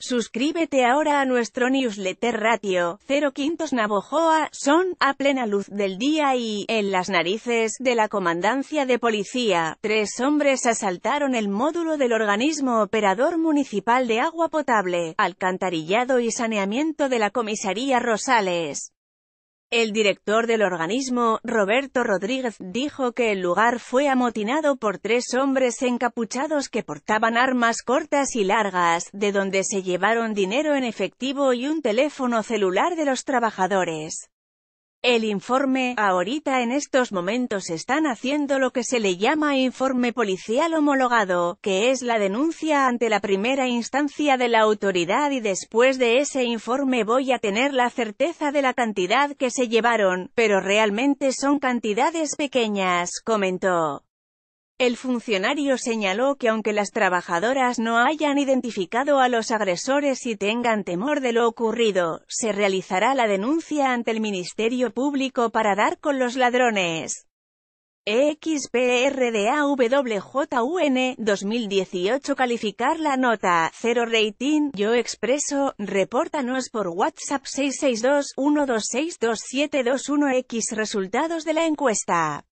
Suscríbete ahora a nuestro newsletter ratio, 0 quintos Navojoa, son, a plena luz del día y, en las narices, de la comandancia de policía, tres hombres asaltaron el módulo del organismo operador municipal de agua potable, alcantarillado y saneamiento de la comisaría Rosales. El director del organismo, Roberto Rodríguez, dijo que el lugar fue amotinado por tres hombres encapuchados que portaban armas cortas y largas, de donde se llevaron dinero en efectivo y un teléfono celular de los trabajadores. El informe, ahorita en estos momentos están haciendo lo que se le llama informe policial homologado, que es la denuncia ante la primera instancia de la autoridad y después de ese informe voy a tener la certeza de la cantidad que se llevaron, pero realmente son cantidades pequeñas, comentó. El funcionario señaló que aunque las trabajadoras no hayan identificado a los agresores y tengan temor de lo ocurrido, se realizará la denuncia ante el Ministerio Público para dar con los ladrones. EXPRDAWJUN 2018 Calificar la nota 0 rating Yo Expreso Repórtanos por WhatsApp 662 126 X Resultados de la encuesta